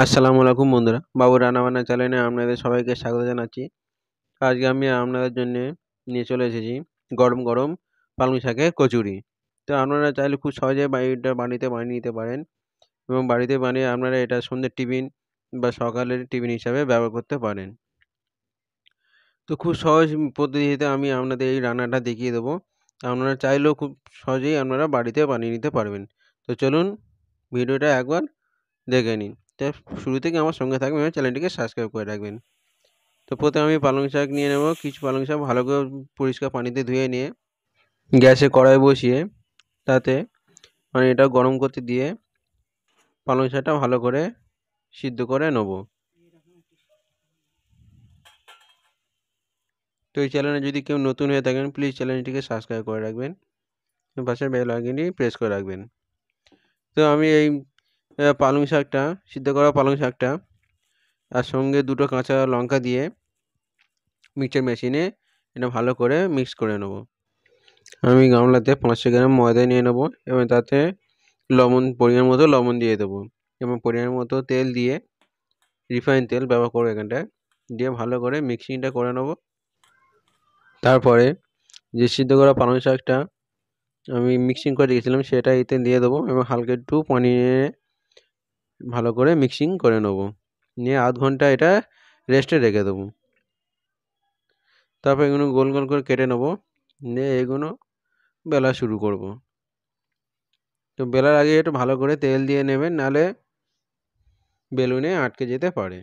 আসসালামু আলাইকুম বন্ধুরা বাবু রান্নাবান্না চ্যানেলে আপনাদের সবাইকে স্বাগত জানাচ্ছি আজকে আমি আপনাদের জন্য নিয়ে চলে এসেছি গরম গরম পালং শাকের কচুরি তো আপনারা চাইলে খুব সহজে বাড়িটা বাড়িতে বানিয়ে নিতে পারেন এবং বাড়িতে বানিয়ে আপনারা এটা সন্ধ্যের টিফিন বা সকালের টিফিন হিসাবে ব্যবহার করতে পারেন তো খুব সহজ পদ্ধতিতে আমি আপনাদের এই রান্নাটা দেখিয়ে দেবো আপনারা চাইলেও খুব সহজেই আপনারা বাড়িতে বানিয়ে নিতে পারবেন তো চলুন ভিডিওটা একবার দেখে নিন তো শুরু থেকে আমার সঙ্গে থাকবেন এবং চ্যানেলটিকে সাবস্ক্রাইব করে রাখবেন তো প্রথমে আমি পালং শাক নিয়ে নেব কিছু পালং শাক ভালো করে পরিষ্কার পানিতে ধুয়ে নিয়ে গ্যাসে কড়াই বসিয়ে তাতে মানে এটা গরম করতে দিয়ে পালং শাকটা ভালো করে সিদ্ধ করে নেব তো এই চ্যানেলে যদি কেউ নতুন হয়ে থাকেন প্লিজ চ্যানেলটিকে সাবস্ক্রাইব করে রাখবেন পাশের বেল আইকনটি প্রেস করে রাখবেন তো আমি এই পালং শাকটা সিদ্ধ করা পালং শাকটা তার সঙ্গে দুটো কাঁচা লঙ্কা দিয়ে মিক্সার মেশিনে এটা ভালো করে মিক্স করে নেব আমি গামলাতে পাঁচশো গ্রাম ময়দা নিয়ে নেব এবং তাতে লবণ পরিমাণ মতো লবণ দিয়ে দেবো এবং পরিমাণ মতো তেল দিয়ে রিফাইন তেল ব্যবহার করবো এখানটায় দিয়ে ভালো করে মিক্সিংটা করে নেব তারপরে যে সিদ্ধ করা পালং শাকটা আমি মিক্সিং করে দিয়েছিলাম সেটা এতে দিয়ে দেবো এবং হালকা একটু পানি নিয়ে ভালো করে মিক্সিং করে নেব নিয়ে আধ ঘন্টা এটা রেস্টে রেখে দেবো তারপর এগুলো গোল গোল করে কেটে নেব নিয়ে এগুলো বেলা শুরু করব তো বেলার আগে একটু ভালো করে তেল দিয়ে নেবেন নালে বেলুনে আটকে যেতে পারে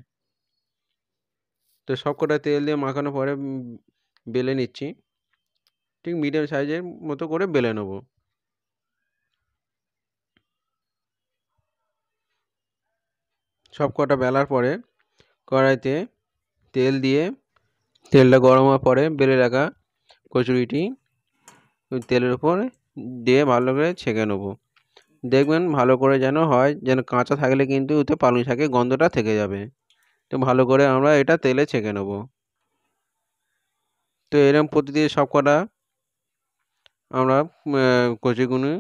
তো সবকটা তেল দিয়ে মাখানোর পরে বেলে নিচ্ছি ঠিক মিডিয়াম সাইজের মতো করে বেলে নেবো সব কটা বেলার পরে কড়াইতে তেল দিয়ে তেলটা গরম হওয়ার পরে বেলে রাখা কচুরিটি তেলের উপর দিয়ে ভালো করে ছেঁকে নেবো দেখবেন ভালো করে যেন হয় যেন কাঁচা থাকলে কিন্তু ওতে পালং শাকের গন্ধটা থেকে যাবে তো ভালো করে আমরা এটা তেলে ছেঁকে নেব তো এরম প্রতিদিন সব কটা আমরা কচিগুনি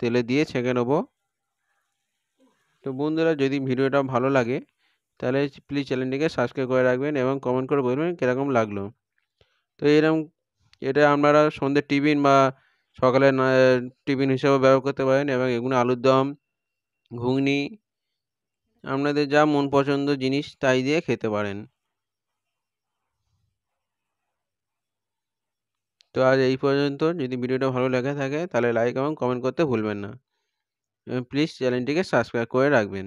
তেলে দিয়ে ছেঁকে নেবো তো বন্ধুরা যদি ভিডিওটা ভালো লাগে তাহলে প্লিজ চ্যানেলটিকে সাবস্ক্রাইব করে রাখবেন এবং কমেন্ট করে বলবেন কীরকম লাগলো তো এরকম এটা আপনারা সন্ধ্যের টিফিন বা সকালে টিফিন হিসেবে ব্যবহার করতে পারেন এবং এগুলো আলুর দম ঘুগনি আপনাদের যা মন পছন্দ জিনিস তাই দিয়ে খেতে পারেন তো আজ এই পর্যন্ত যদি ভিডিওটা ভালো লেগে থাকে তাহলে লাইক এবং কমেন্ট করতে ভুলবেন না প্লিজ চ্যানেলটিকে সাবস্ক্রাইব করে রাখবেন